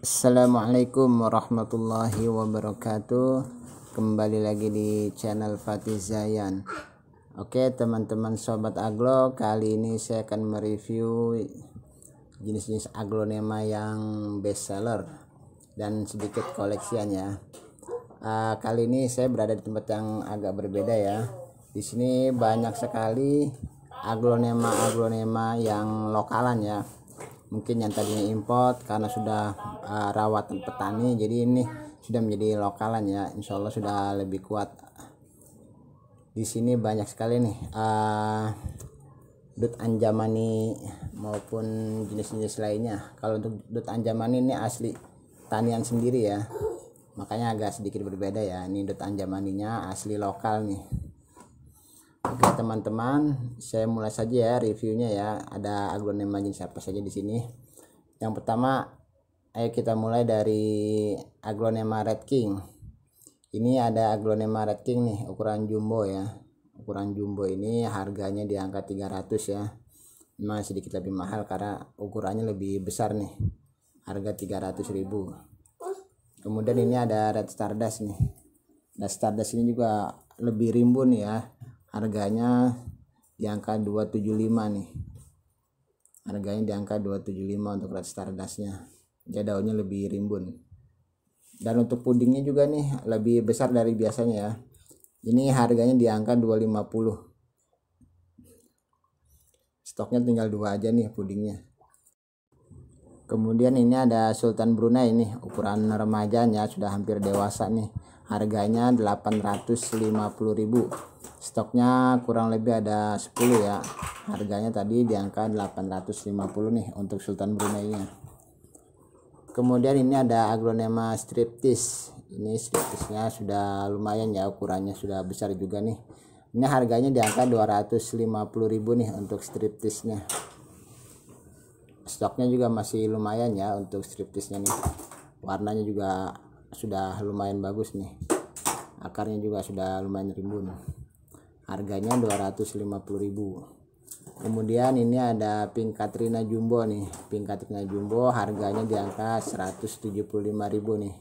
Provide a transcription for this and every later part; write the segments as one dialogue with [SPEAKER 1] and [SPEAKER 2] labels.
[SPEAKER 1] Assalamualaikum warahmatullahi wabarakatuh Kembali lagi di channel Fatih Zayan Oke teman-teman Sobat Aglo Kali ini saya akan mereview Jenis-jenis aglonema yang best seller Dan sedikit koleksiannya uh, Kali ini saya berada di tempat yang agak berbeda ya Di sini banyak sekali aglonema-aglonema yang lokalan ya mungkin yang tadinya import karena sudah uh, rawat petani jadi ini sudah menjadi lokalan ya insya Allah sudah lebih kuat di sini banyak sekali nih uh, dut anjamani maupun jenis-jenis lainnya kalau untuk dut anjamani ini asli tanian sendiri ya makanya agak sedikit berbeda ya ini dut anjamaninya asli lokal nih Oke teman-teman, saya mulai saja ya reviewnya ya. Ada aglonema jenis apa saja di sini. Yang pertama, ayo kita mulai dari aglonema red king. Ini ada aglonema red king nih, ukuran jumbo ya. Ukuran jumbo ini harganya di angka 300 ya. Memang sedikit lebih mahal karena ukurannya lebih besar nih. Harga 300 ribu Kemudian ini ada red stardust nih. Red stardust ini juga lebih rimbun ya harganya di angka 275 nih harganya di angka 275 untuk red stardustnya jadi daunnya lebih rimbun dan untuk pudingnya juga nih lebih besar dari biasanya ya ini harganya di angka 250 stoknya tinggal dua aja nih pudingnya kemudian ini ada Sultan Brunei nih. ukuran remajanya sudah hampir dewasa nih harganya 850.000 stoknya kurang lebih ada 10 ya harganya tadi di angka 850 nih untuk Sultan Brunei nya kemudian ini ada aglonema striptis ini striptisnya sudah lumayan ya ukurannya sudah besar juga nih ini harganya di angka 250.000 nih untuk striptisnya stoknya juga masih lumayan ya untuk striptisnya nih warnanya juga sudah lumayan bagus nih akarnya juga sudah lumayan rimbun harganya 250.000 kemudian ini ada pink Katrina Jumbo nih pink Katrina Jumbo harganya di angka 175.000 nih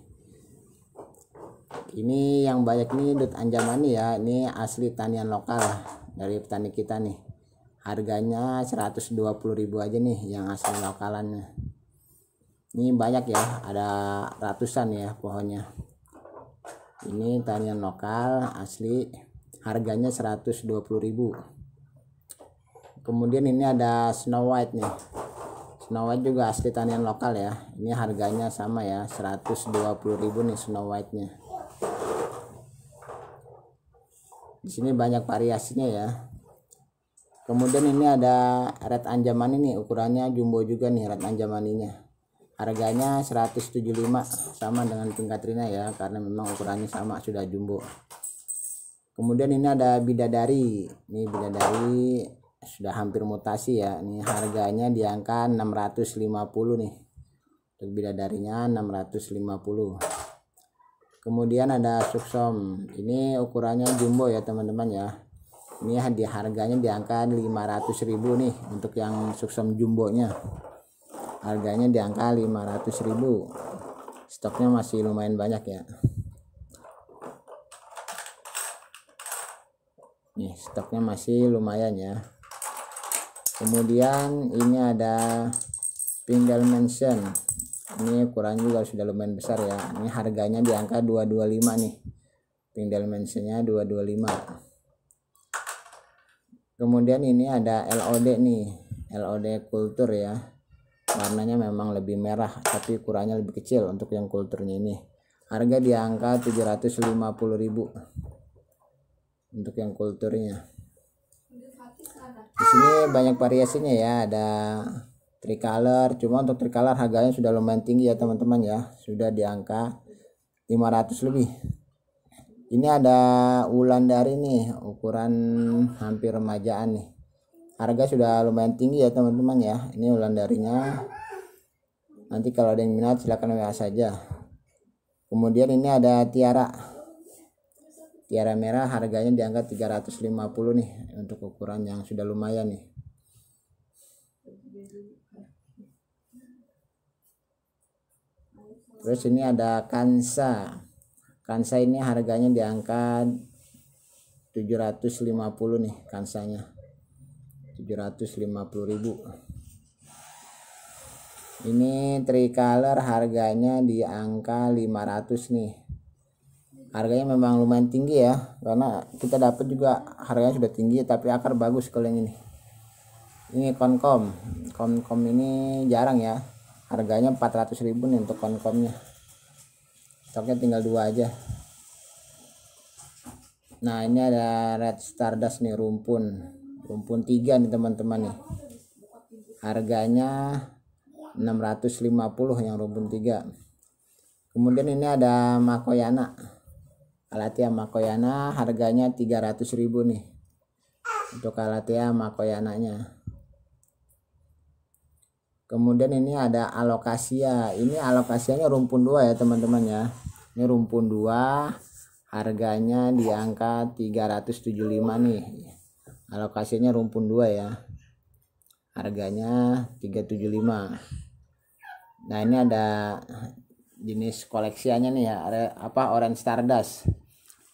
[SPEAKER 1] ini yang banyak nih dut anjamani ya ini asli tanian lokal dari petani kita nih harganya 120.000 aja nih yang asli lokalannya ini banyak ya ada ratusan ya pohonnya ini tanian lokal asli harganya 120.000 kemudian ini ada Snow White nih Snow White juga asli tanian lokal ya ini harganya sama ya 120.000 nih Snow White nya di sini banyak variasinya ya kemudian ini ada red anjaman ini ukurannya jumbo juga nih red anjamaninya harganya 175 sama dengan tingkat Rina ya karena memang ukurannya sama sudah jumbo kemudian ini ada bidadari ini bidadari sudah hampir mutasi ya ini harganya di angka 650 nih untuk bidadarinya 650 kemudian ada suksom ini ukurannya jumbo ya teman-teman ya ini di harganya di angka 500.000 nih untuk yang suksom jumbo nya. harganya di angka 500.000 stoknya masih lumayan banyak ya nih stoknya masih lumayan ya kemudian ini ada pinggal mention ini ukurannya juga sudah lumayan besar ya ini harganya di angka 225 nih pinggal mentionnya 225 kemudian ini ada LOD nih LOD kultur ya warnanya memang lebih merah tapi ukurannya lebih kecil untuk yang kulturnya ini harga di angka 750.000 untuk yang kulturnya di sini banyak variasinya ya ada tricolor cuma untuk tricolor harganya sudah lumayan tinggi ya teman-teman ya sudah di angka 500 lebih ini ada ulan dari nih ukuran hampir remajaan nih harga sudah lumayan tinggi ya teman-teman ya ini ulan darinya nanti kalau ada yang minat silahkan WA saja kemudian ini ada tiara tiara merah harganya di angka 350 nih untuk ukuran yang sudah lumayan nih terus ini ada kansa kansa ini harganya di angka 750 nih kansanya 750.000 ini tricolor harganya di angka 500 nih harganya memang lumayan tinggi ya karena kita dapat juga harganya sudah tinggi tapi akar bagus kalau yang ini ini konkom konkom ini jarang ya harganya 400 ribu nih untuk konkomnya stoknya tinggal dua aja nah ini ada red stardust nih rumpun rumpun tiga nih teman-teman nih harganya 650 yang rumpun tiga kemudian ini ada makoyana Alatia Makoyana harganya 300 ribu nih untuk Alatia Makoyananya kemudian ini ada alokasia ini alokasianya rumpun dua ya teman-teman ya ini rumpun dua harganya di angka 375 nih alokasinya rumpun dua ya harganya 375 nah ini ada jenis koleksiannya nih ya ada apa Orange Stardust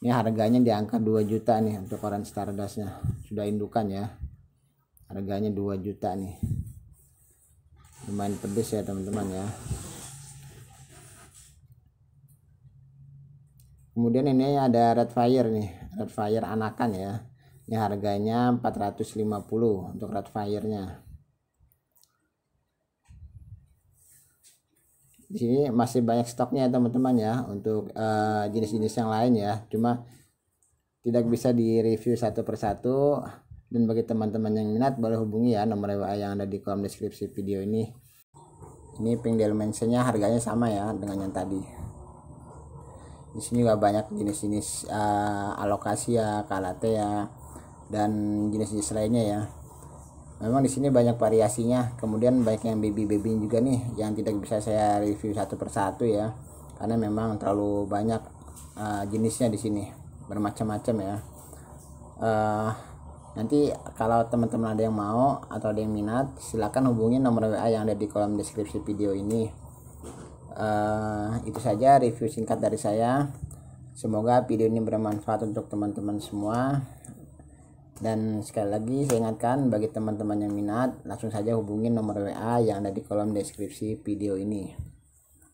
[SPEAKER 1] ini harganya di angka 2 juta nih untuk Orange Stardustnya sudah indukan ya harganya 2 juta nih lumayan pedes ya teman-teman ya kemudian ini ada red fire nih red fire anakan ya ini harganya 450 untuk red fire nya di sini masih banyak stoknya teman-teman ya untuk eh, jenis-jenis uh, yang lain ya cuma tidak bisa direview satu persatu dan bagi teman-teman yang minat boleh hubungi ya nomor WA yang ada di kolom deskripsi video ini ini pink dimensionnya harganya sama ya dengan yang tadi di sini juga banyak jenis-jenis uh, alokasi ya kalate ya dan jenis-jenis lainnya ya memang di sini banyak variasinya kemudian banyak yang baby baby juga nih yang tidak bisa saya review satu persatu ya karena memang terlalu banyak uh, jenisnya di sini bermacam-macam ya uh, nanti kalau teman-teman ada yang mau atau ada yang minat silahkan hubungi nomor WA yang ada di kolom deskripsi video ini uh, itu saja review singkat dari saya semoga video ini bermanfaat untuk teman-teman semua dan sekali lagi saya ingatkan bagi teman-teman yang minat langsung saja hubungi nomor WA yang ada di kolom deskripsi video ini.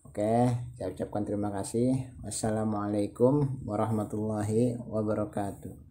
[SPEAKER 1] Oke, saya ucapkan terima kasih. Wassalamualaikum warahmatullahi wabarakatuh.